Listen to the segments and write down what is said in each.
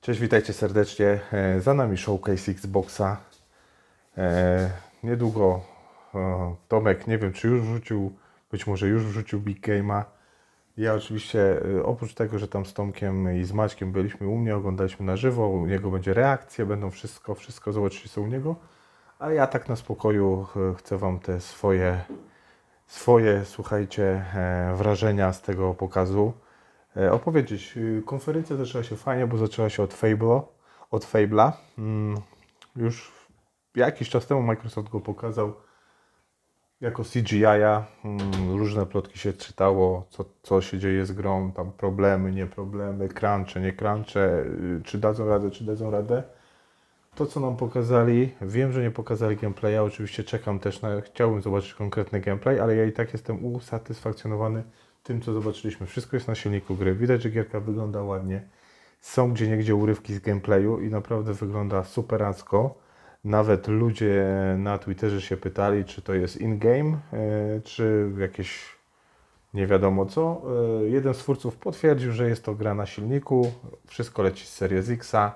Cześć, witajcie serdecznie. E, za nami showcase Xboxa. E, niedługo Tomek, nie wiem czy już wrzucił, być może już wrzucił Big Game'a. Ja oczywiście e, oprócz tego, że tam z Tomkiem i z Maćkiem byliśmy u mnie, oglądaliśmy na żywo, u niego będzie reakcje, będą wszystko, wszystko zobaczycie co u niego. A ja tak na spokoju chcę Wam te swoje, swoje słuchajcie, wrażenia z tego pokazu E, opowiedzieć. Y, konferencja zaczęła się fajnie, bo zaczęła się od Fable'a. Od Fable'a. Mm, już jakiś czas temu Microsoft go pokazał jako CGI. -a. Mm, różne plotki się czytało, co, co się dzieje z grą, tam problemy, nie problemy, crunche, nie crunche, y, czy dadzą radę, czy dadzą radę. To, co nam pokazali, wiem, że nie pokazali gameplaya, oczywiście czekam też na, chciałbym zobaczyć konkretny gameplay, ale ja i tak jestem usatysfakcjonowany tym, co zobaczyliśmy. Wszystko jest na silniku gry. Widać, że gierka wygląda ładnie. Są gdzie niegdzie urywki z gameplayu i naprawdę wygląda superacko. Nawet ludzie na Twitterze się pytali, czy to jest in-game, e, czy jakieś nie wiadomo co. E, jeden z twórców potwierdził, że jest to gra na silniku, wszystko leci z Series Xa.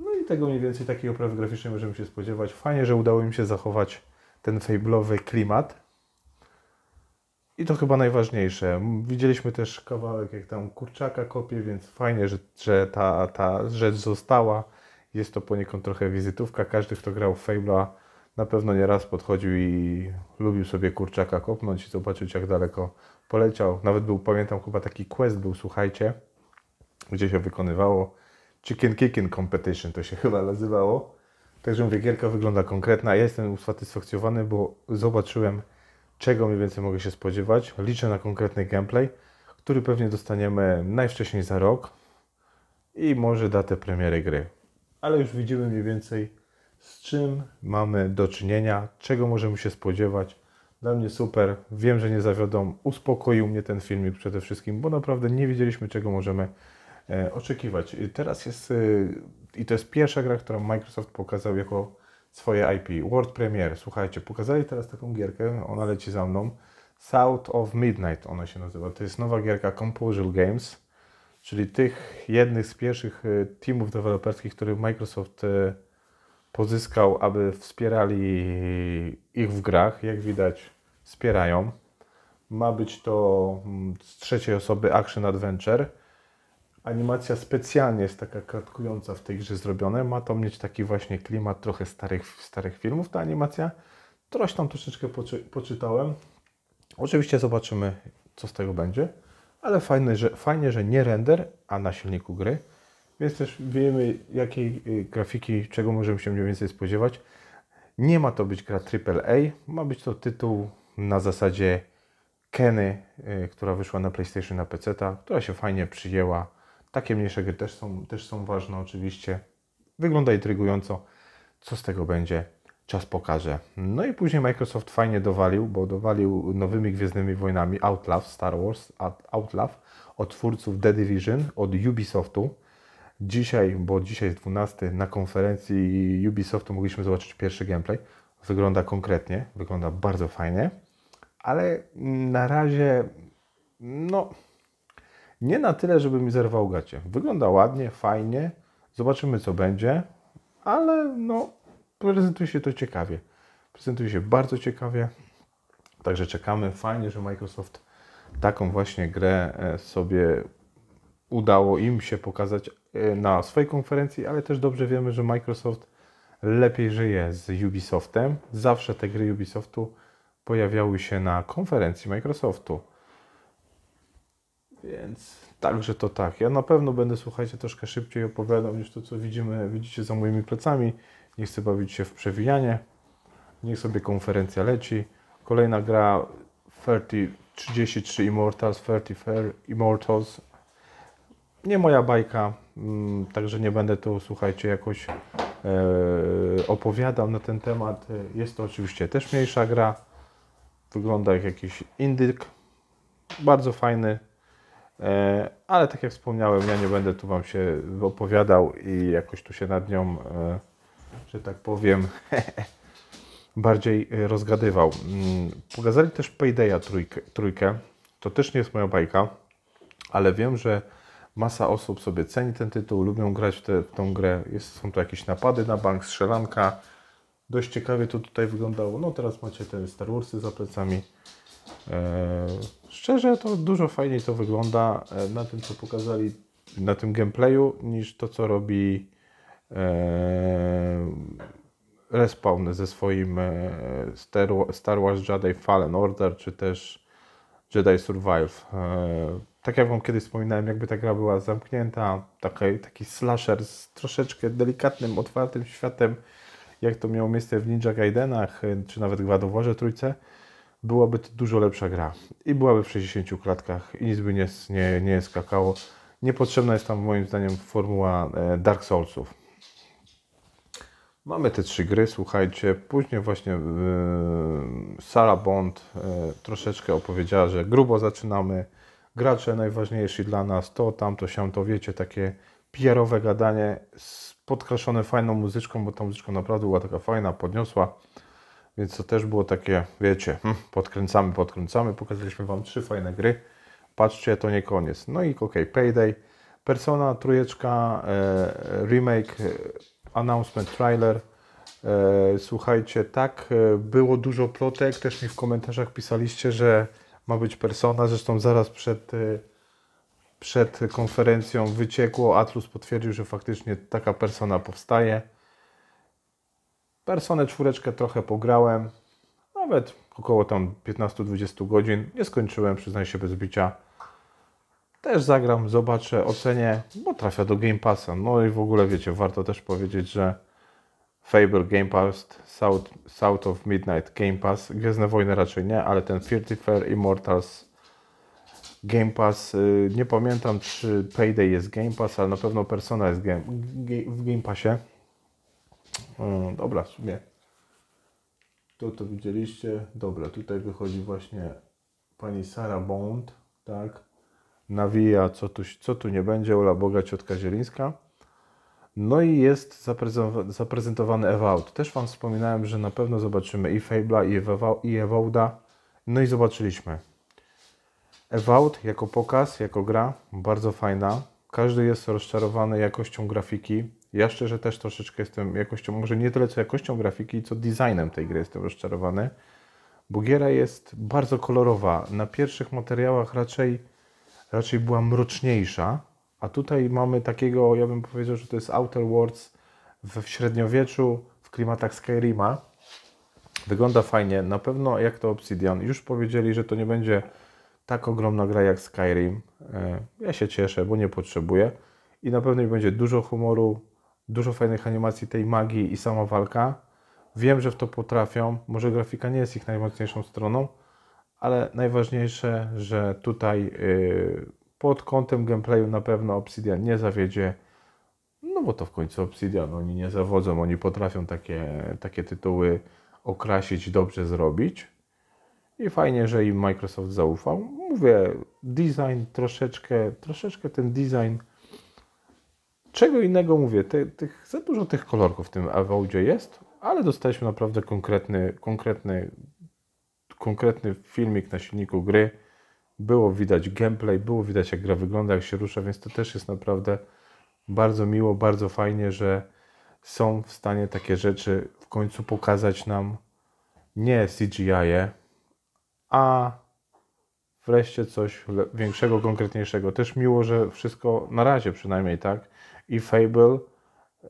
No i tego mniej więcej takiej oprawy graficznej możemy się spodziewać. Fajnie, że udało im się zachować ten fejblowy klimat. I to chyba najważniejsze. Widzieliśmy też kawałek, jak tam kurczaka kopie, więc fajnie, że, że ta, ta rzecz została. Jest to poniekąd trochę wizytówka. Każdy, kto grał w Fable'a, na pewno nieraz podchodził i lubił sobie kurczaka kopnąć i zobaczyć, jak daleko poleciał. Nawet był, pamiętam, chyba taki quest był, słuchajcie, gdzie się wykonywało. Chicken Kicking Competition to się chyba nazywało. Także mówię, gierka wygląda konkretna. Ja jestem usatysfakcjonowany, bo zobaczyłem czego mniej więcej mogę się spodziewać. Liczę na konkretny gameplay, który pewnie dostaniemy najwcześniej za rok i może datę premiery gry. Ale już widzimy mniej więcej z czym mamy do czynienia, czego możemy się spodziewać. Dla mnie super, wiem, że nie zawiodą. Uspokoił mnie ten filmik przede wszystkim, bo naprawdę nie wiedzieliśmy, czego możemy e, oczekiwać. Teraz jest, e, i to jest pierwsza gra, którą Microsoft pokazał jako swoje IP. World Premiere, słuchajcie, pokazali teraz taką gierkę, ona leci za mną. South of Midnight ona się nazywa. To jest nowa gierka Composure Games, czyli tych jednych z pierwszych y, teamów deweloperskich, których Microsoft y, pozyskał, aby wspierali ich w grach. Jak widać, wspierają. Ma być to mm, z trzeciej osoby Action Adventure animacja specjalnie jest taka kratkująca w tej grze zrobione. Ma to mieć taki właśnie klimat trochę starych, starych filmów, ta animacja. Troś tam troszeczkę poczy, poczytałem. Oczywiście zobaczymy, co z tego będzie, ale fajne, że, fajnie, że nie render, a na silniku gry. Więc też wiemy, jakiej y, grafiki, czego możemy się mniej więcej spodziewać. Nie ma to być gra AAA, ma być to tytuł na zasadzie Keny, y, która wyszła na PlayStation na PC, która się fajnie przyjęła takie mniejsze gry też są, też są ważne oczywiście. Wygląda intrygująco. Co z tego będzie? Czas pokaże. No i później Microsoft fajnie dowalił, bo dowalił nowymi Gwiezdnymi Wojnami Outlaw, Star Wars Outlaw od twórców The Division, od Ubisoftu. Dzisiaj, bo dzisiaj jest 12, na konferencji Ubisoftu mogliśmy zobaczyć pierwszy gameplay. Wygląda konkretnie, wygląda bardzo fajnie, ale na razie no, nie na tyle, żeby mi zerwał gacie. Wygląda ładnie, fajnie. Zobaczymy, co będzie, ale no, prezentuje się to ciekawie. Prezentuje się bardzo ciekawie. Także czekamy. Fajnie, że Microsoft taką właśnie grę e, sobie udało im się pokazać e, na swojej konferencji, ale też dobrze wiemy, że Microsoft lepiej żyje z Ubisoftem. Zawsze te gry Ubisoftu pojawiały się na konferencji Microsoftu. Więc także to tak. Ja na pewno będę, słuchajcie, troszkę szybciej opowiadał niż to, co widzimy, widzicie za moimi plecami. Nie chcę bawić się w przewijanie. Niech sobie konferencja leci. Kolejna gra 33 Immortals, 34 Fair Immortals. Nie moja bajka, mm, także nie będę tu, słuchajcie, jakoś e, opowiadał na ten temat. Jest to oczywiście też mniejsza gra. Wygląda jak jakiś indyk. Bardzo fajny, E, ale tak jak wspomniałem, ja nie będę tu Wam się opowiadał i jakoś tu się nad nią, e, że tak powiem, bardziej e, rozgadywał. Pokazali mm, też Paydaya trójkę, trójkę. To też nie jest moja bajka, ale wiem, że masa osób sobie ceni ten tytuł, lubią grać w, te, w tą grę. Jest, są tu jakieś napady na bank, strzelanka. Dość ciekawie to tutaj wyglądało. No teraz macie te Star Warsy za plecami. E, szczerze to dużo fajniej to wygląda e, na tym, co pokazali na tym gameplayu, niż to, co robi e, Respawn ze swoim Star Wars Jedi Fallen Order, czy też Jedi Survive. Tak jak Wam kiedyś wspominałem, jakby ta gra była zamknięta, taki, taki slasher z troszeczkę delikatnym, otwartym światem, jak to miało miejsce w Ninja Gaidenach, czy nawet Gwadoworze Trójce, byłaby to dużo lepsza gra i byłaby w 60 klatkach i nic by nie, nie, nie skakało. Niepotrzebna jest tam moim zdaniem formuła e, Dark Soulsów. Mamy te trzy gry, słuchajcie. Później właśnie yy, e, Sara Bond yy, troszeczkę opowiedziała, że grubo zaczynamy. Gracze najważniejsi dla nas to, tamto, to wiecie, takie PR-owe gadanie podkraszone fajną muzyczką, bo ta muzyczka naprawdę była taka fajna, podniosła. Więc to też było takie, wiecie, hm, podkręcamy, podkręcamy, pokazaliśmy Wam trzy fajne gry. Patrzcie, to nie koniec. No i ok, Payday, Persona, trójeczka, e, remake, e, announcement, trailer. E, słuchajcie, tak, e, było dużo plotek, też mi w komentarzach pisaliście, że ma być Persona, zresztą zaraz przed e, przed konferencją wyciekło. Atlus potwierdził, że faktycznie taka persona powstaje. Personę czwóreczkę trochę pograłem, nawet około tam 15-20 godzin. Nie skończyłem, przyznaję się, bez bicia. Też zagram, zobaczę, ocenię, bo trafia do Game Passa. No i w ogóle wiecie, warto też powiedzieć, że Fable Game Pass, South, South of Midnight Game Pass, Gwiezdne Wojny raczej nie, ale ten Fierty Fair Immortals Game Pass, y, nie pamiętam czy Payday jest Game Pass, ale na pewno Persona jest game, w Game Passie dobra, w sumie to to widzieliście. Dobra, tutaj wychodzi właśnie pani Sara Bond, tak? Nawija, co tu, co tu nie będzie, Ola Boga, ciotka Zielińska. No i jest zaprezentowany Ewald. Też Wam wspominałem, że na pewno zobaczymy i Fabla, i, Ewa, i Ewouda. No i zobaczyliśmy. Ewald jako pokaz, jako gra, bardzo fajna. Każdy jest rozczarowany jakością grafiki, ja szczerze też troszeczkę jestem jakością, może nie tyle co jakością grafiki, co designem tej gry jestem rozczarowany. Bugiera jest bardzo kolorowa. Na pierwszych materiałach raczej, raczej była mroczniejsza, a tutaj mamy takiego, ja bym powiedział, że to jest Outer Worlds w średniowieczu, w klimatach Skyrima. Wygląda fajnie. Na pewno jak to Obsidian. Już powiedzieli, że to nie będzie tak ogromna gra jak Skyrim. E, ja się cieszę, bo nie potrzebuję. I na pewno będzie dużo humoru, Dużo fajnych animacji tej magii i sama walka. Wiem, że w to potrafią. Może grafika nie jest ich najmocniejszą stroną, ale najważniejsze, że tutaj yy, pod kątem gameplayu na pewno Obsidian nie zawiedzie. No bo to w końcu Obsidian, oni nie zawodzą, oni potrafią takie, takie tytuły okrasić, dobrze zrobić. I fajnie, że im Microsoft zaufał. Mówię, design troszeczkę, troszeczkę ten design czego innego mówię, te, tych, za dużo tych kolorków w tym Avaudzie jest, ale dostaliśmy naprawdę konkretny, konkretny, konkretny filmik na silniku gry. Było widać gameplay, było widać jak gra wygląda, jak się rusza, więc to też jest naprawdę bardzo miło, bardzo fajnie, że są w stanie takie rzeczy w końcu pokazać nam nie CGI, -e, a wreszcie coś większego, konkretniejszego. Też miło, że wszystko na razie przynajmniej tak i Fable,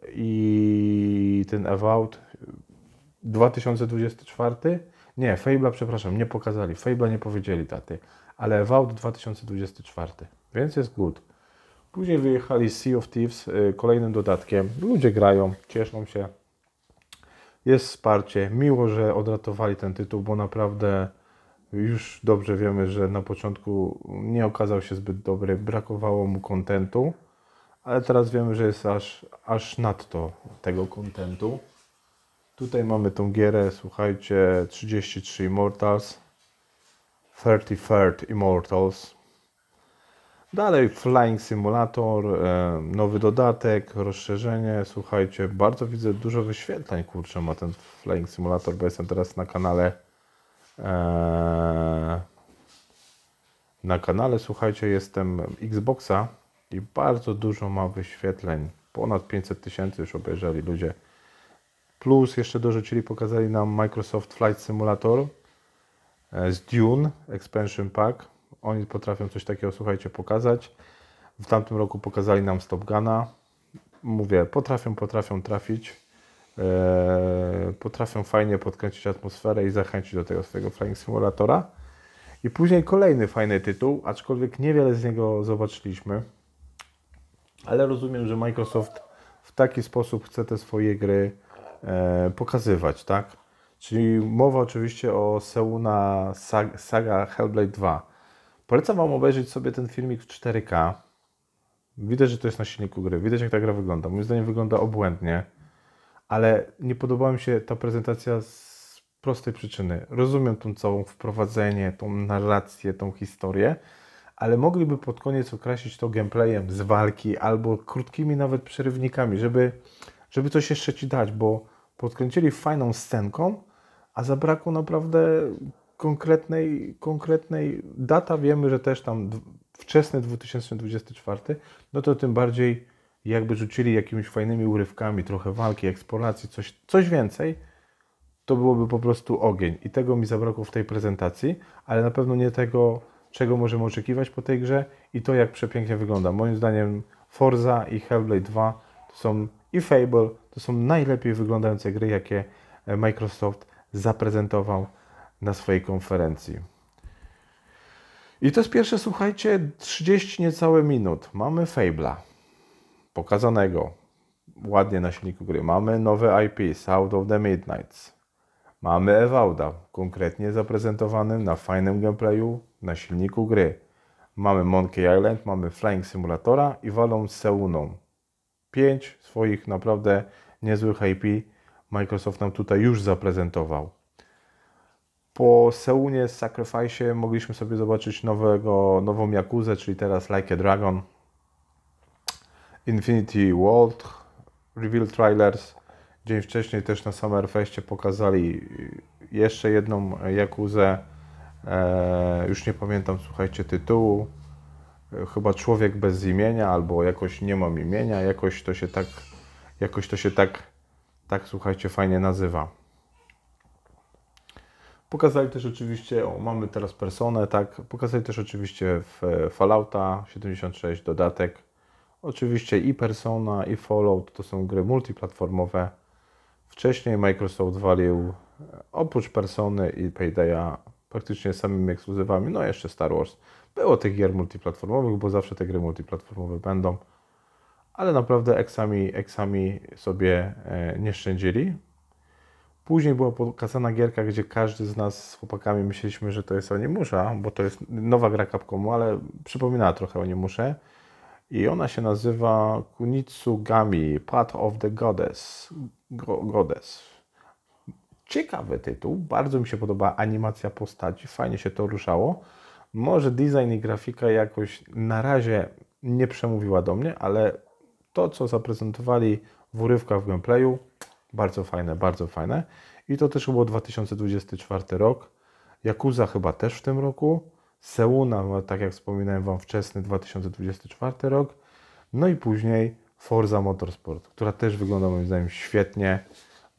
i ten Evout 2024. Nie, Fable przepraszam, nie pokazali. Fable nie powiedzieli daty, ale Evout 2024, więc jest good. Później wyjechali Sea of Thieves y, kolejnym dodatkiem. Ludzie grają, cieszą się. Jest wsparcie. Miło, że odratowali ten tytuł, bo naprawdę już dobrze wiemy, że na początku nie okazał się zbyt dobry, brakowało mu kontentu ale teraz wiemy, że jest aż, aż nadto tego kontentu. Tutaj mamy tą gierę, słuchajcie, 33 Immortals, 33 Immortals. Dalej Flying Simulator, nowy dodatek, rozszerzenie, słuchajcie, bardzo widzę dużo wyświetleń, kurczę, ma ten Flying Simulator, bo jestem teraz na kanale na kanale, słuchajcie, jestem Xboxa i bardzo dużo ma wyświetleń. Ponad 500 tysięcy już obejrzeli ludzie. Plus jeszcze dorzucili, pokazali nam Microsoft Flight Simulator e, z Dune Expansion Pack. Oni potrafią coś takiego, słuchajcie, pokazać. W tamtym roku pokazali nam Stop Guna. Mówię, potrafią, potrafią trafić. Eee, potrafią fajnie podkręcić atmosferę i zachęcić do tego swojego Flying Simulatora. I później kolejny fajny tytuł, aczkolwiek niewiele z niego zobaczyliśmy ale rozumiem, że Microsoft w taki sposób chce te swoje gry e, pokazywać, tak? Czyli mowa oczywiście o Seuna Saga, Saga Hellblade 2. Polecam Wam obejrzeć sobie ten filmik w 4K. Widać, że to jest na silniku gry, widać jak ta gra wygląda. Moim zdaniem wygląda obłędnie, ale nie podobała mi się ta prezentacja z prostej przyczyny. Rozumiem tą całą wprowadzenie, tą narrację, tą historię, ale mogliby pod koniec określić to gameplayem z walki albo krótkimi nawet przerywnikami, żeby, żeby coś jeszcze Ci dać, bo podkręcili fajną scenką, a zabrakło naprawdę konkretnej, konkretnej data. Wiemy, że też tam wczesny 2024, no to tym bardziej jakby rzucili jakimiś fajnymi urywkami, trochę walki, eksploracji, coś, coś więcej, to byłoby po prostu ogień. I tego mi zabrakło w tej prezentacji, ale na pewno nie tego czego możemy oczekiwać po tej grze i to, jak przepięknie wygląda. Moim zdaniem Forza i Hellblade 2 to są i Fable to są najlepiej wyglądające gry, jakie e, Microsoft zaprezentował na swojej konferencji. I to jest pierwsze, słuchajcie, 30 niecałe minut. Mamy Fable'a pokazanego ładnie na silniku gry. Mamy nowe IP South of the Midnights. Mamy Evalda, konkretnie zaprezentowanym na fajnym gameplayu, na silniku gry. Mamy Monkey Island, mamy Flying Simulatora i walą z Seuną. Pięć swoich naprawdę niezłych IP Microsoft nam tutaj już zaprezentował. Po Seunie z Sacrifice mogliśmy sobie zobaczyć nowego, nową Jakuzę, czyli teraz Like a Dragon, Infinity World, Reveal Trailers. Dzień wcześniej też na Summerfestie pokazali jeszcze jedną Jakuzę E, już nie pamiętam, słuchajcie, tytułu. E, chyba Człowiek bez imienia, albo jakoś nie mam imienia, jakoś to się tak, jakoś to się tak, tak słuchajcie, fajnie nazywa. Pokazali też oczywiście, o, mamy teraz personę, tak, pokazali też oczywiście w e, Fallouta 76 dodatek. Oczywiście i Persona, i Fallout to są gry multiplatformowe. Wcześniej Microsoft walił e, oprócz Persony i Paydaya praktycznie samymi ekskluzywami, no jeszcze Star Wars. Było tych gier multiplatformowych, bo zawsze te gry multiplatformowe będą, ale naprawdę eksami, eksami sobie e, nie szczędzili. Później była pokazana gierka, gdzie każdy z nas z chłopakami myśleliśmy, że to jest Onimusza, bo to jest nowa gra Capcomu, ale przypominała trochę Onimuszę. I ona się nazywa Kunitsugami, Path of the Goddess. Go Goddess. Ciekawy tytuł, bardzo mi się podoba animacja postaci, fajnie się to ruszało. Może design i grafika jakoś na razie nie przemówiła do mnie, ale to, co zaprezentowali w urywkach w gameplayu, bardzo fajne, bardzo fajne. I to też było 2024 rok. Jakuza chyba też w tym roku. Seuna, tak jak wspominałem Wam wczesny, 2024 rok. No i później Forza Motorsport, która też wygląda moim zdaniem świetnie.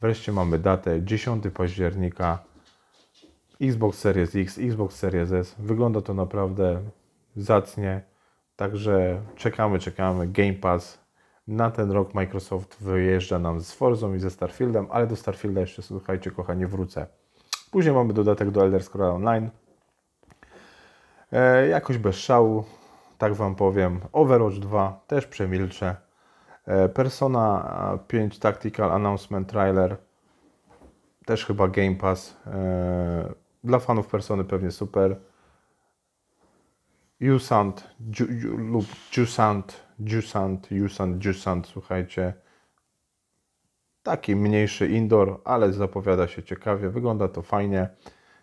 Wreszcie mamy datę 10 października. Xbox Series X, Xbox Series S. Wygląda to naprawdę zacnie. Także czekamy, czekamy. Game Pass. Na ten rok Microsoft wyjeżdża nam z Forzą i ze Starfieldem, ale do Starfielda jeszcze, słuchajcie, kochanie, wrócę. Później mamy dodatek do Elder Scrolls Online. E, jakoś bez szału, tak Wam powiem. Overwatch 2 też przemilczę. E, Persona 5 e, Tactical Announcement Trailer, też chyba Game Pass. E, dla fanów Persony pewnie super. Jusant lub Jusant, Jusant, Jusant, Jusant, słuchajcie. Taki mniejszy indoor, ale zapowiada się ciekawie, wygląda to fajnie.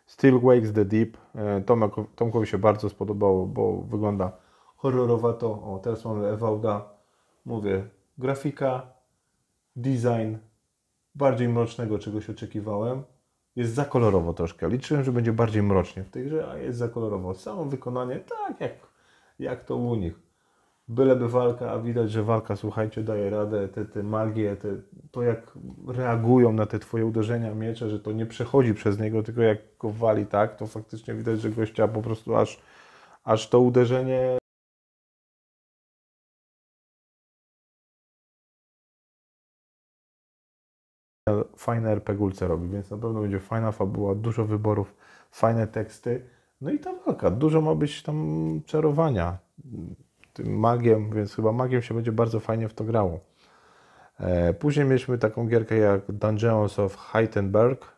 Still Wakes the Deep. Tomek, Tomkowi się bardzo spodobało, bo wygląda horrorowato. O, teraz mamy Ewałda. Mówię, grafika, design, bardziej mrocznego czegoś oczekiwałem. Jest za kolorowo troszkę. Liczyłem, że będzie bardziej mrocznie w tej grze, a jest za kolorowo. Samo wykonanie, tak jak, jak to u nich. Byleby walka, a widać, że walka, słuchajcie, daje radę, te, te magie, te, to jak reagują na te twoje uderzenia miecza, że to nie przechodzi przez niego, tylko jak go wali tak, to faktycznie widać, że gościa po prostu aż, aż to uderzenie fajne RPGulce robi, więc na pewno będzie fajna fabuła, dużo wyborów, fajne teksty. No i ta walka, dużo ma być tam czarowania tym magiem, więc chyba magiem się będzie bardzo fajnie w to grało. E, później mieliśmy taką gierkę jak Dungeons of Heidenberg.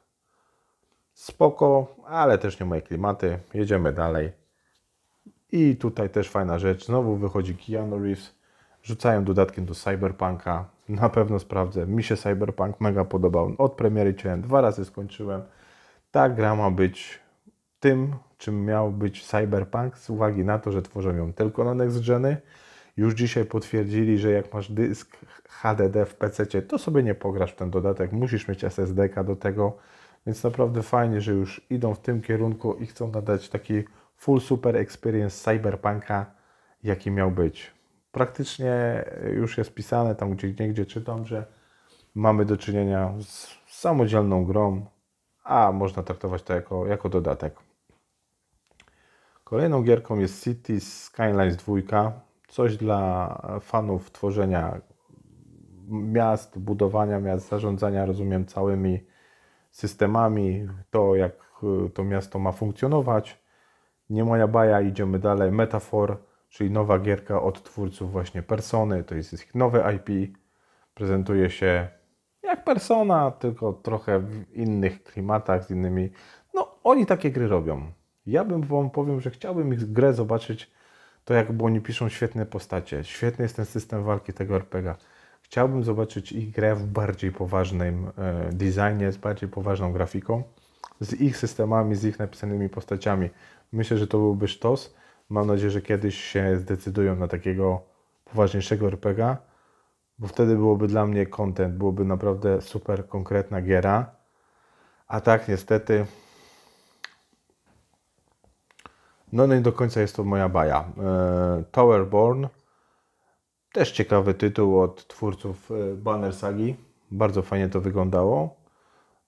Spoko, ale też nie moje klimaty. Jedziemy dalej. I tutaj też fajna rzecz. Znowu wychodzi Keanu Reeves. Rzucają dodatkiem do Cyberpunka na pewno sprawdzę. Mi się Cyberpunk mega podobał. Od premiery ciąłem dwa razy skończyłem. Ta gra ma być tym, czym miał być Cyberpunk z uwagi na to, że tworzą ją tylko na next geny. Już dzisiaj potwierdzili, że jak masz dysk HDD w PC, to sobie nie pograsz w ten dodatek, musisz mieć SSD do tego. Więc naprawdę fajnie, że już idą w tym kierunku i chcą nadać taki full super experience cyberpunka, jaki miał być praktycznie już jest pisane, tam gdzie niegdzie czytam, że mamy do czynienia z samodzielną grą, a można traktować to jako, jako dodatek. Kolejną gierką jest City Skylines 2, coś dla fanów tworzenia miast, budowania miast, zarządzania, rozumiem, całymi systemami, to jak e, to miasto ma funkcjonować. Nie moja baja, idziemy dalej. Metafor czyli nowa gierka od twórców właśnie Persony, to jest ich nowe IP, prezentuje się jak Persona, tylko trochę w innych klimatach, z innymi, no oni takie gry robią. Ja bym Wam powiem, że chciałbym ich grę zobaczyć, to jak oni piszą świetne postacie, świetny jest ten system walki tego RPGa. Chciałbym zobaczyć ich grę w bardziej poważnym e, designie, z bardziej poważną grafiką, z ich systemami, z ich napisanymi postaciami. Myślę, że to byłby sztos. Mam nadzieję, że kiedyś się zdecydują na takiego poważniejszego RPGa, bo wtedy byłoby dla mnie content, byłoby naprawdę super konkretna giera. A tak niestety no nie no do końca jest to moja baja. E, Towerborn też ciekawy tytuł od twórców e, Banner Sagi. Bardzo fajnie to wyglądało.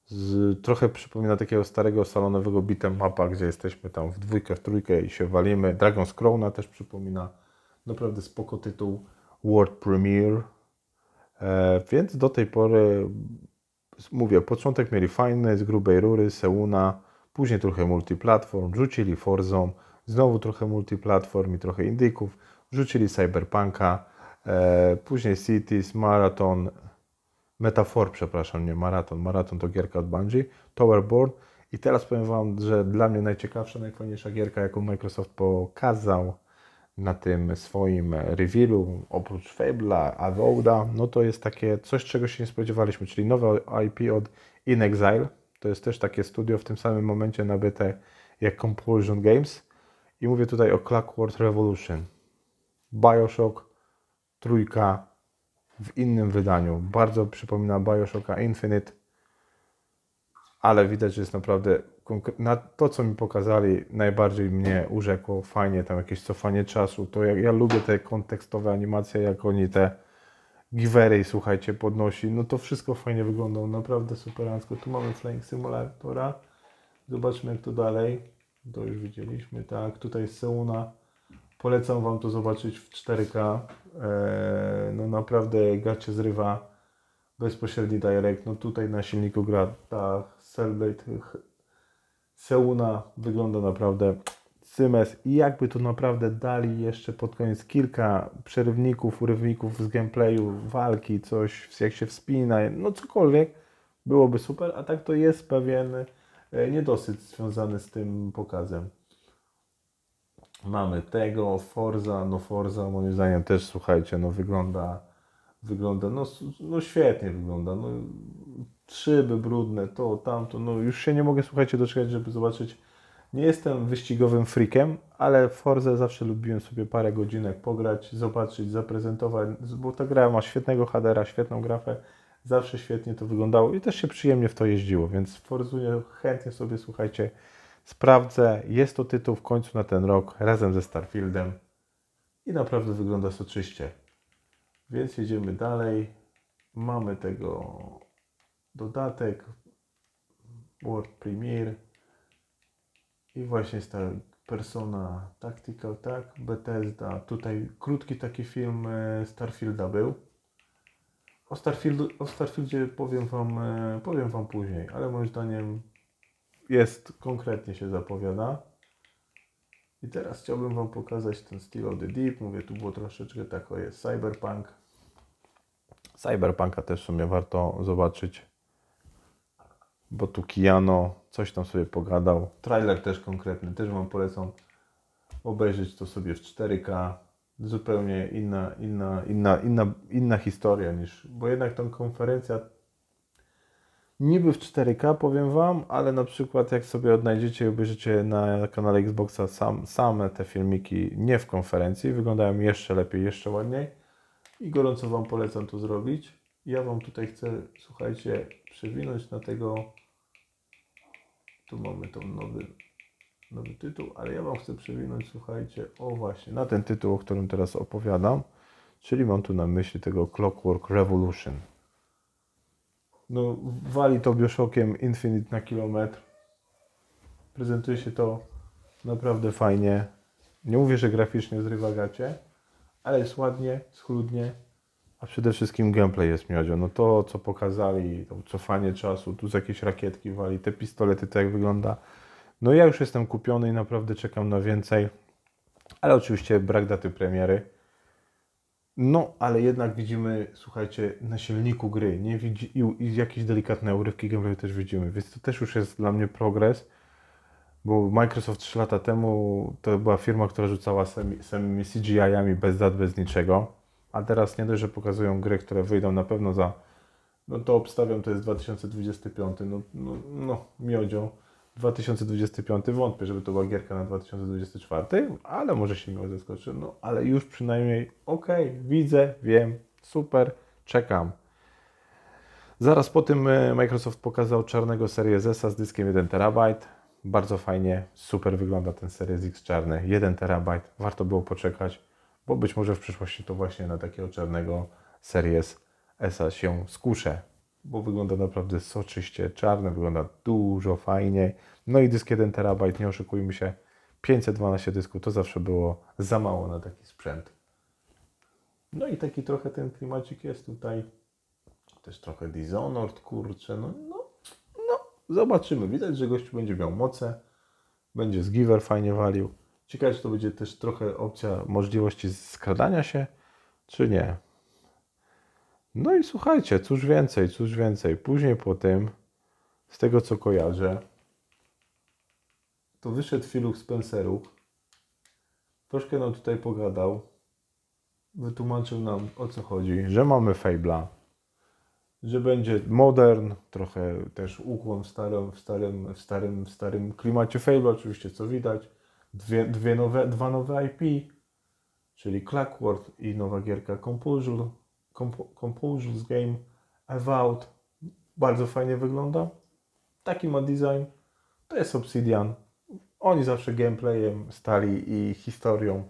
Z, trochę przypomina takiego starego salonowego bitem mapa, gdzie jesteśmy tam w dwójkę, w trójkę i się walimy. Dragon's Crowna też przypomina. Naprawdę spoko tytuł. World Premiere. E, więc do tej pory, mówię, początek mieli fajny, z grubej rury, Seuna, później trochę multiplatform, rzucili Forzą, znowu trochę multiplatform i trochę indyków, rzucili Cyberpunka, e, później Cities, Marathon, Metafor, przepraszam, nie maraton. Maraton to gierka od Bungie, Towerborn. I teraz powiem Wam, że dla mnie najciekawsza, najfajniejsza gierka, jaką Microsoft pokazał na tym swoim revealu, oprócz Fable'a, Avowda, no to jest takie coś, czego się nie spodziewaliśmy, czyli nowe IP od In Exile. To jest też takie studio w tym samym momencie nabyte jak Compulsion Games. I mówię tutaj o Clockwork Revolution, Bioshock, Trójka, w innym wydaniu. Bardzo przypomina Bioshocka Infinite, ale widać, że jest naprawdę na to, co mi pokazali, najbardziej mnie urzekło. Fajnie, tam jakieś cofanie czasu. To jak, ja lubię te kontekstowe animacje, jak oni te givery, słuchajcie, podnosi. No to wszystko fajnie wygląda, naprawdę superansko. Tu mamy Flying Simulatora. Zobaczmy, jak to dalej. To już widzieliśmy, tak. Tutaj jest Seuna. Polecam Wam to zobaczyć w 4K. E, no naprawdę gacie zrywa bezpośredni direct. No tutaj na silniku gra ta Cellblade Seuna wygląda naprawdę cymes i jakby tu naprawdę dali jeszcze pod koniec kilka przerywników, urywników z gameplayu, walki, coś jak się wspina, no cokolwiek, byłoby super, a tak to jest pewien e, niedosyt związany z tym pokazem. Mamy tego, Forza, no Forza moim zdaniem też, słuchajcie, no wygląda, wygląda, no, no świetnie wygląda, no szyby brudne, to, tamto, no już się nie mogę, słuchajcie, doczekać, żeby zobaczyć. Nie jestem wyścigowym freakiem, ale Forza zawsze lubiłem sobie parę godzinek pograć, zobaczyć, zaprezentować, bo ta gra ma świetnego hadera, świetną grafę, zawsze świetnie to wyglądało i też się przyjemnie w to jeździło, więc Forzunie chętnie sobie, słuchajcie, Sprawdzę, jest to tytuł w końcu na ten rok razem ze Starfieldem i naprawdę wygląda soczyście. Więc jedziemy dalej. Mamy tego dodatek World Premiere i właśnie jest ta Persona Tactical, tak, Bethesda. Tutaj krótki taki film e, Starfielda był. O, Starfield, o Starfieldzie powiem wam, e, powiem wam później, ale moim zdaniem jest, konkretnie się zapowiada. I teraz chciałbym Wam pokazać ten Steel of the Deep. Mówię, tu było troszeczkę tak, o jest Cyberpunk. Cyberpunka też w sumie warto zobaczyć, bo tu Kiano coś tam sobie pogadał. Trailer też konkretny, też Wam polecam obejrzeć to sobie w 4K. Zupełnie inna, inna, inna, inna, inna historia niż, bo jednak tą konferencja niby w 4K powiem Wam, ale na przykład jak sobie odnajdziecie i obejrzycie na kanale Xboxa sam, same te filmiki nie w konferencji, wyglądają jeszcze lepiej, jeszcze ładniej i gorąco Wam polecam to zrobić. Ja Wam tutaj chcę, słuchajcie, przewinąć na tego, tu mamy tą nowy, nowy tytuł, ale ja Wam chcę przewinąć, słuchajcie, o właśnie, na ten tytuł, o którym teraz opowiadam, czyli mam tu na myśli tego Clockwork Revolution no, wali to Bioshockiem Infinite na kilometr. Prezentuje się to naprawdę fajnie. Nie mówię, że graficznie zrywa gacie, ale jest ładnie, schludnie, a przede wszystkim gameplay jest miodzio. No to, co pokazali, to cofanie czasu, tu z jakieś rakietki wali, te pistolety, to jak wygląda. No ja już jestem kupiony i naprawdę czekam na więcej. Ale oczywiście brak daty premiery. No, ale jednak widzimy, słuchajcie, na silniku gry, nie widzi, i, i jakieś delikatne urywki gameplay też widzimy, więc to też już jest dla mnie progres, bo Microsoft 3 lata temu to była firma, która rzucała samymi CGI-ami bez dat, bez niczego, a teraz nie dość, że pokazują gry, które wyjdą na pewno za, no to obstawiam, to jest 2025, no, no, no miodzio 2025 wątpię, żeby to była gierka na 2024, ale może się miło zaskoczy. No ale już przynajmniej okej, widzę, wiem, super, czekam. Zaraz po tym e, Microsoft pokazał czarnego Series S z dyskiem 1 TB. Bardzo fajnie, super wygląda ten Series X czarny, 1 TB. Warto było poczekać, bo być może w przyszłości to właśnie na takiego czarnego Series S się skuszę bo wygląda naprawdę soczyście, czarne, wygląda dużo fajniej No i dysk 1 terabajt, nie oszukujmy się, 512 dysku to zawsze było za mało na taki sprzęt. No i taki trochę ten klimacik jest tutaj. Też trochę Dishonored, kurczę, no, no, no zobaczymy. Widać, że gościu będzie miał moce, będzie z giver fajnie walił. Ciekawe, czy to będzie też trochę opcja możliwości skradania się, czy nie. No i słuchajcie, cóż więcej, cóż więcej. Później po tym, z tego co kojarzę, to wyszedł Filuk Spencerów. Troszkę nam tutaj pogadał. Wytłumaczył nam o co chodzi, że mamy Fable'a, że będzie modern, trochę też ukłon w starym, w starym, w starym, w starym klimacie Fable, oczywiście co widać. Dwie, dwie nowe, dwa nowe IP, czyli Clockwork i nowa gierka Compulsion Compulsions Game Evout bardzo fajnie wygląda. Taki ma design. To jest Obsidian. Oni zawsze gameplayem stali i historią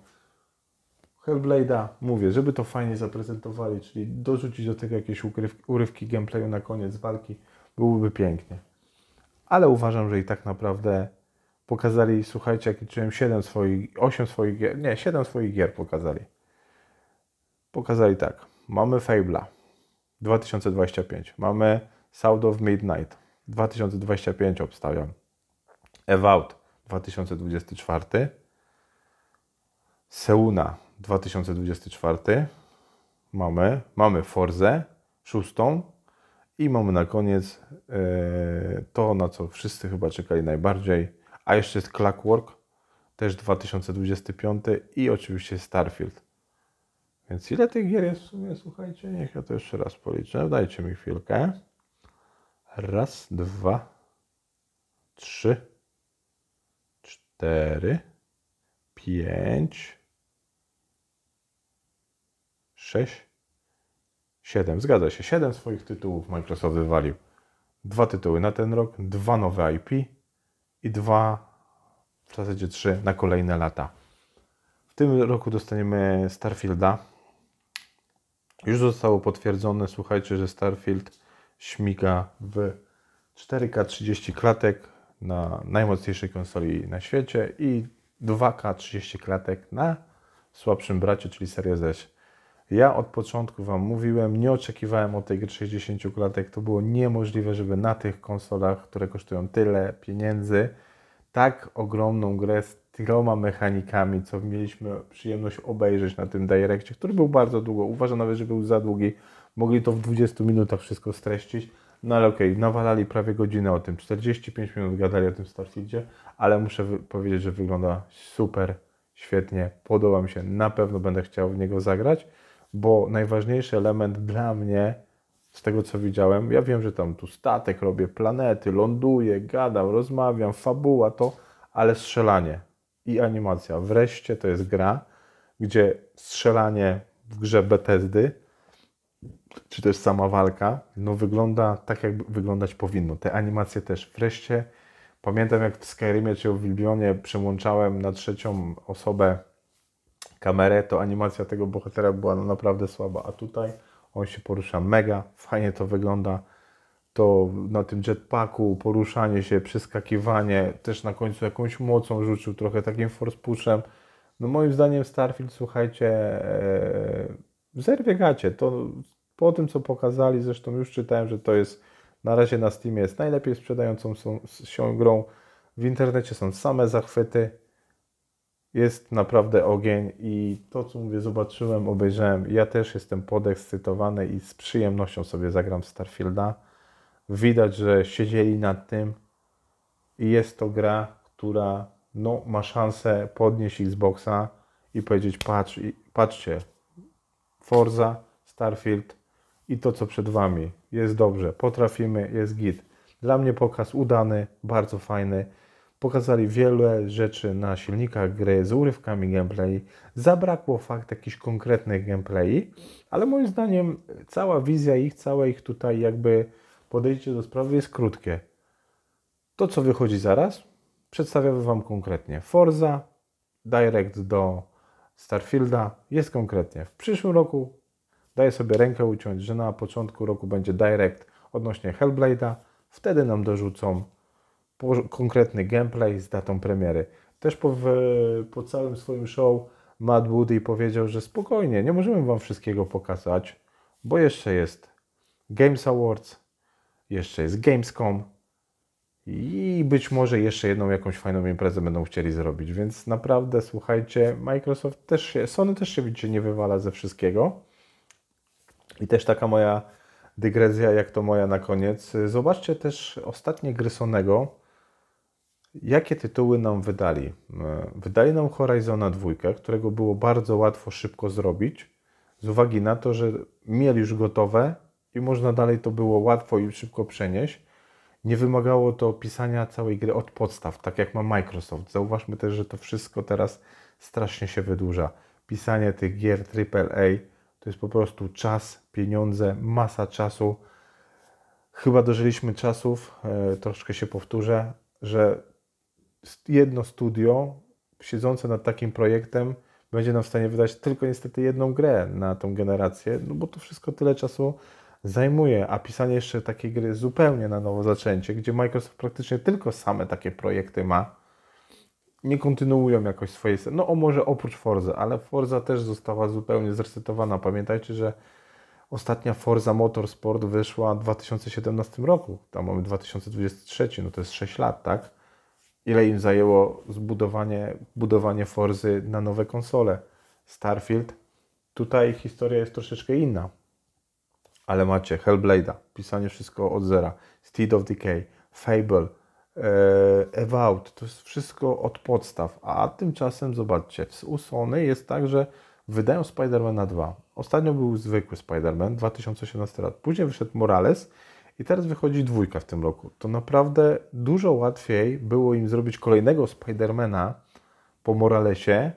Hellblade'a. Mówię, żeby to fajnie zaprezentowali, czyli dorzucić do tego jakieś urywki gameplayu na koniec walki, byłoby pięknie. Ale uważam, że i tak naprawdę pokazali, słuchajcie, jak liczyłem 7 swoich, 8 swoich gier, nie, 7 swoich gier pokazali. Pokazali tak mamy Fable'a 2025, mamy Sound of Midnight 2025 obstawiam, Evout 2024, Seuna 2024, mamy, mamy Forzę szóstą i mamy na koniec yy, to, na co wszyscy chyba czekali najbardziej, a jeszcze jest Clockwork, też 2025 i oczywiście Starfield. Więc ile tych gier jest w sumie, słuchajcie? Niech ja to jeszcze raz policzę. Dajcie mi chwilkę. Raz, dwa, trzy, cztery, pięć, sześć, siedem. Zgadza się, siedem swoich tytułów Microsoft wywalił. Dwa tytuły na ten rok, dwa nowe IP i dwa, w zasadzie trzy na kolejne lata. W tym roku dostaniemy Starfielda, już zostało potwierdzone, słuchajcie, że Starfield śmiga w 4K 30 klatek na najmocniejszej konsoli na świecie i 2K 30 klatek na słabszym bracie, czyli Serie S. Ja od początku Wam mówiłem, nie oczekiwałem od tej gry 60 klatek. To było niemożliwe, żeby na tych konsolach, które kosztują tyle pieniędzy, tak ogromną grę z tyloma mechanikami, co mieliśmy przyjemność obejrzeć na tym Direkcie, który był bardzo długo. Uważam nawet, że był za długi. Mogli to w 20 minutach wszystko streścić. No ale okej, okay, nawalali prawie godzinę o tym. 45 minut gadali o tym Starfieldzie, ale muszę powiedzieć, że wygląda super, świetnie, podoba mi się. Na pewno będę chciał w niego zagrać, bo najważniejszy element dla mnie z tego co widziałem, ja wiem, że tam tu statek robię, planety, ląduję, gadam, rozmawiam, fabuła to, ale strzelanie i animacja. Wreszcie to jest gra, gdzie strzelanie w grze Bethesdy, czy też sama walka, no wygląda tak, jak wyglądać powinno. Te animacje też. Wreszcie pamiętam, jak w Skyrimie czy w Wilbionie przełączałem na trzecią osobę kamerę, to animacja tego bohatera była naprawdę słaba, a tutaj on się porusza mega, fajnie to wygląda to na tym jetpacku, poruszanie się, przeskakiwanie, też na końcu jakąś mocą rzucił, trochę takim force pushem. No moim zdaniem Starfield, słuchajcie, e, zerwie gacie. To po tym, co pokazali, zresztą już czytałem, że to jest na razie na Steamie jest najlepiej sprzedającą się grą. W internecie są same zachwyty. Jest naprawdę ogień i to, co mówię, zobaczyłem, obejrzałem. Ja też jestem podekscytowany i z przyjemnością sobie zagram w Starfielda Widać, że siedzieli nad tym i jest to gra, która no, ma szansę podnieść Xboxa i powiedzieć patrz, patrzcie, Forza, Starfield i to, co przed Wami. Jest dobrze, potrafimy, jest git. Dla mnie pokaz udany, bardzo fajny. Pokazali wiele rzeczy na silnikach gry z urywkami gameplay. Zabrakło fakt jakichś konkretnych gameplay, ale moim zdaniem cała wizja ich, całe ich tutaj jakby podejście do sprawy jest krótkie. To, co wychodzi zaraz, przedstawiamy Wam konkretnie. Forza, Direct do Starfielda jest konkretnie. W przyszłym roku daję sobie rękę uciąć, że na początku roku będzie Direct odnośnie Hellblade'a. Wtedy nam dorzucą konkretny gameplay z datą premiery. Też po, w, po całym swoim show Matt Woody powiedział, że spokojnie, nie możemy Wam wszystkiego pokazać, bo jeszcze jest Games Awards, jeszcze jest Gamescom i być może jeszcze jedną jakąś fajną imprezę będą chcieli zrobić, więc naprawdę słuchajcie, Microsoft też się, Sony też się widzicie nie wywala ze wszystkiego. I też taka moja dygrezja, jak to moja na koniec. Zobaczcie też ostatnie gry Sonego, jakie tytuły nam wydali. E, wydali nam Horizona 2, którego było bardzo łatwo, szybko zrobić, z uwagi na to, że mieli już gotowe i można dalej to było łatwo i szybko przenieść. Nie wymagało to pisania całej gry od podstaw, tak jak ma Microsoft. Zauważmy też, że to wszystko teraz strasznie się wydłuża. Pisanie tych gier AAA to jest po prostu czas, pieniądze, masa czasu. Chyba dożyliśmy czasów, e, troszkę się powtórzę, że jedno studio siedzące nad takim projektem będzie nam w stanie wydać tylko niestety jedną grę na tą generację, no bo to wszystko tyle czasu zajmuje, a pisanie jeszcze takiej gry zupełnie na nowo zaczęcie, gdzie Microsoft praktycznie tylko same takie projekty ma, nie kontynuują jakoś swojej... No o może oprócz Forza, ale Forza też została zupełnie zresetowana. Pamiętajcie, że ostatnia Forza Motorsport wyszła w 2017 roku. Tam mamy 2023, no to jest 6 lat, tak? Ile im zajęło zbudowanie budowanie Forzy na nowe konsole? Starfield. Tutaj historia jest troszeczkę inna ale macie Hellblade'a, pisanie wszystko od zera, Steed of Decay, Fable, e, Evout, to jest wszystko od podstaw, a tymczasem zobaczcie, u Sony jest tak, że wydają Spidermana 2. Ostatnio był zwykły Spider-Man, 2018 lat. Później wyszedł Morales i teraz wychodzi dwójka w tym roku. To naprawdę dużo łatwiej było im zrobić kolejnego Spidermana po Moralesie,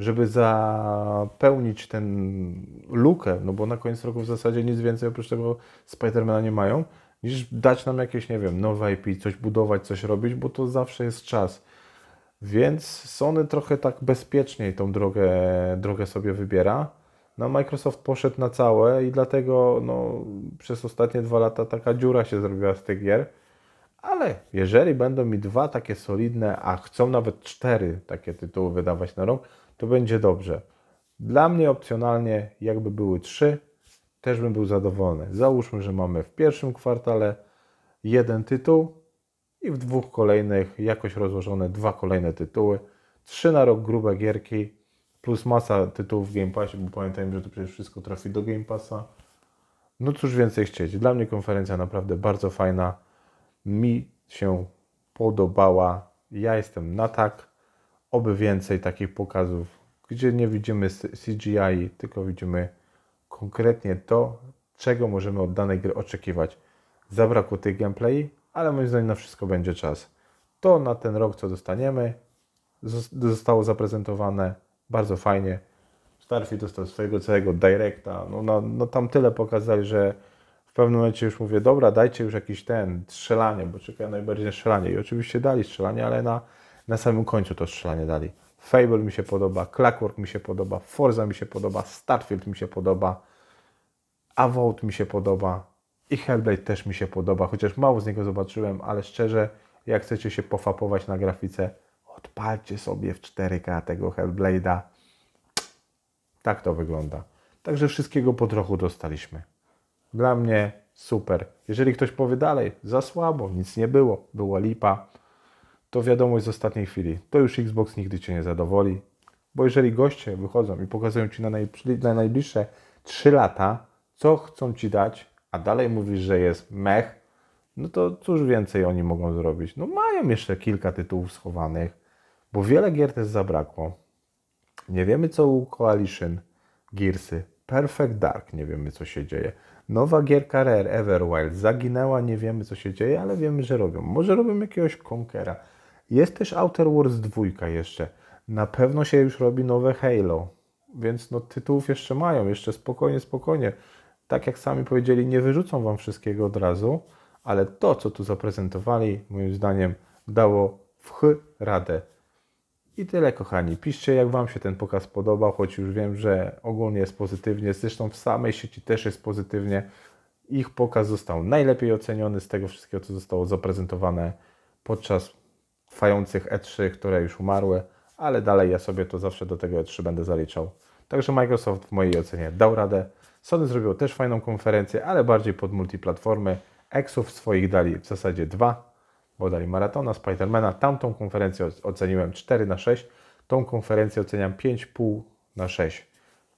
żeby zapełnić ten lukę, no bo na koniec roku w zasadzie nic więcej oprócz tego Spidermana nie mają, niż dać nam jakieś, nie wiem, nowe IP, coś budować, coś robić, bo to zawsze jest czas. Więc Sony trochę tak bezpieczniej tą drogę, drogę sobie wybiera. No Microsoft poszedł na całe i dlatego no, przez ostatnie dwa lata taka dziura się zrobiła z tych gier. Ale jeżeli będą mi dwa takie solidne, a chcą nawet cztery takie tytuły wydawać na rok, to będzie dobrze. Dla mnie opcjonalnie, jakby były trzy, też bym był zadowolony. Załóżmy, że mamy w pierwszym kwartale jeden tytuł i w dwóch kolejnych jakoś rozłożone dwa kolejne tytuły. Trzy na rok grube gierki, plus masa tytułów w Game Passie, bo pamiętajmy, że to przecież wszystko trafi do Game Passa. No cóż więcej chcieć. Dla mnie konferencja naprawdę bardzo fajna. Mi się podobała. Ja jestem na tak. Oby więcej takich pokazów, gdzie nie widzimy CGI, tylko widzimy konkretnie to, czego możemy od danej gry oczekiwać. Zabrakło tych gameplay, ale moim zdaniem na wszystko będzie czas. To na ten rok, co dostaniemy, zostało zaprezentowane bardzo fajnie. Starfield dostał swojego całego directa. No, no, no tam tyle pokazali, że w pewnym momencie już mówię, dobra, dajcie już jakiś ten, strzelanie, bo czekają najbardziej na strzelanie. I oczywiście dali strzelanie, ale na na samym końcu to strzelanie dali. Fable mi się podoba, Clockwork mi się podoba, Forza mi się podoba, Starfield mi się podoba, Avowed mi się podoba i Hellblade też mi się podoba, chociaż mało z niego zobaczyłem, ale szczerze, jak chcecie się pofapować na grafice, odpalcie sobie w 4K tego Hellblade'a. Tak to wygląda. Także wszystkiego po trochu dostaliśmy. Dla mnie super. Jeżeli ktoś powie dalej, za słabo, nic nie było, była lipa, to wiadomość z ostatniej chwili. To już Xbox nigdy Cię nie zadowoli, bo jeżeli goście wychodzą i pokazują Ci na, najbliższe 3 lata, co chcą Ci dać, a dalej mówisz, że jest mech, no to cóż więcej oni mogą zrobić? No mają jeszcze kilka tytułów schowanych, bo wiele gier też zabrakło. Nie wiemy co u Coalition, Gearsy, Perfect Dark, nie wiemy co się dzieje. Nowa gierka Rare, Everwild, zaginęła, nie wiemy co się dzieje, ale wiemy, że robią. Może robią jakiegoś Conkera. Jest też Outer Worlds 2 jeszcze. Na pewno się już robi nowe Halo, więc no tytułów jeszcze mają, jeszcze spokojnie, spokojnie. Tak jak sami powiedzieli, nie wyrzucą Wam wszystkiego od razu, ale to, co tu zaprezentowali, moim zdaniem dało w ch radę. I tyle, kochani. Piszcie, jak Wam się ten pokaz podobał, choć już wiem, że ogólnie jest pozytywnie. Zresztą w samej sieci też jest pozytywnie. Ich pokaz został najlepiej oceniony z tego wszystkiego, co zostało zaprezentowane podczas trwających E3, które już umarły, ale dalej ja sobie to zawsze do tego E3 będę zaliczał. Także Microsoft w mojej ocenie dał radę. Sony zrobiło też fajną konferencję, ale bardziej pod multiplatformy. Exów swoich dali w zasadzie dwa, bo dali Maratona, Spidermana. Tamtą konferencję oceniłem 4 na 6, tą konferencję oceniam 5,5 na 6.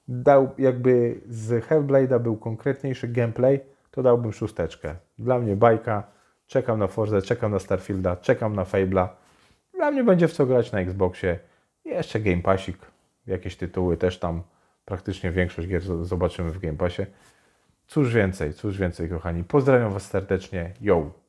Dał jakby z Hellblade'a był konkretniejszy gameplay, to dałbym szósteczkę. Dla mnie bajka, czekam na Forza, czekam na Starfielda, czekam na Fable'a. Dla mnie będzie w co grać na Xboxie. Jeszcze Game Passik, jakieś tytuły też tam. Praktycznie większość gier zobaczymy w Game Passie. Cóż więcej, cóż więcej, kochani. Pozdrawiam Was serdecznie. jo